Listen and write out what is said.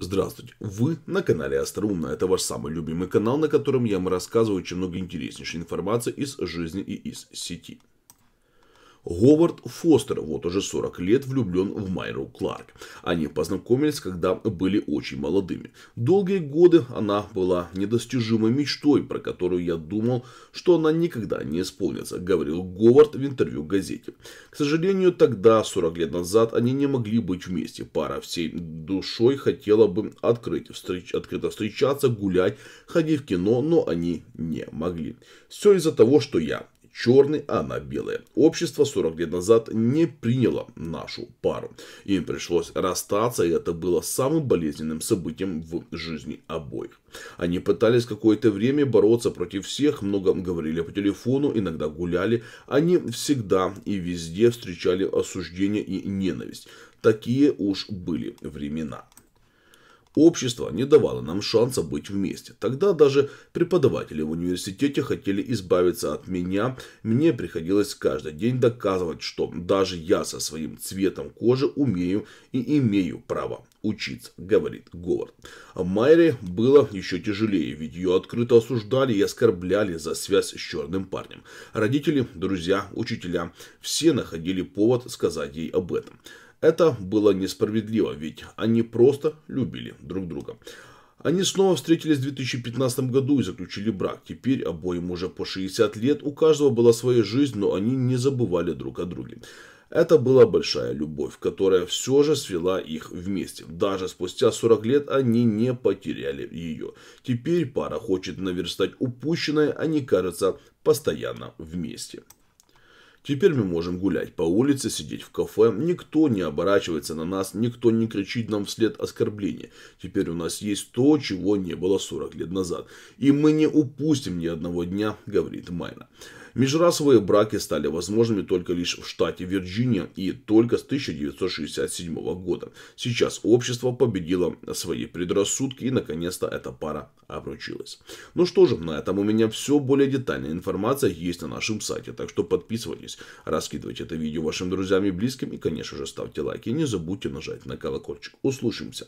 Здравствуйте, вы на канале Остроумно, это ваш самый любимый канал, на котором я вам рассказываю очень много интереснейшей информации из жизни и из сети. Говард Фостер, вот уже 40 лет, влюблен в Майру Кларк. Они познакомились, когда были очень молодыми. Долгие годы она была недостижимой мечтой, про которую я думал, что она никогда не исполнится, говорил Говард в интервью газете. К сожалению, тогда, 40 лет назад, они не могли быть вместе. Пара всей душой хотела бы открыть, встреч, открыто встречаться, гулять, ходить в кино, но они не могли. Все из-за того, что я черный, а она белая. Общество 40 лет назад не приняло нашу пару. Им пришлось расстаться, и это было самым болезненным событием в жизни обоих. Они пытались какое-то время бороться против всех, много говорили по телефону, иногда гуляли. Они всегда и везде встречали осуждение и ненависть. Такие уж были времена. Общество не давало нам шанса быть вместе. Тогда даже преподаватели в университете хотели избавиться от меня. Мне приходилось каждый день доказывать, что даже я со своим цветом кожи умею и имею право учиться, говорит Говард. А Майре было еще тяжелее, ведь ее открыто осуждали и оскорбляли за связь с черным парнем. Родители, друзья, учителя, все находили повод сказать ей об этом. Это было несправедливо, ведь они просто любили друг друга. Они снова встретились в 2015 году и заключили брак. Теперь обоим уже по 60 лет, у каждого была своя жизнь, но они не забывали друг о друге. Это была большая любовь, которая все же свела их вместе. Даже спустя 40 лет они не потеряли ее. Теперь пара хочет наверстать упущенное, они, кажется, постоянно вместе. Теперь мы можем гулять по улице, сидеть в кафе, никто не оборачивается на нас, никто не кричит нам вслед оскорбления. Теперь у нас есть то, чего не было 40 лет назад. И мы не упустим ни одного дня, говорит Майна. Межрасовые браки стали возможными только лишь в штате Вирджиния и только с 1967 года. Сейчас общество победило свои предрассудки и наконец-то эта пара обручилась. Ну что же, на этом у меня все. Более детальная информация есть на нашем сайте, так что подписывайтесь подписывайтесь, раскидывайте это видео вашим друзьям и близким и, конечно же, ставьте лайки. Не забудьте нажать на колокольчик. Услышимся!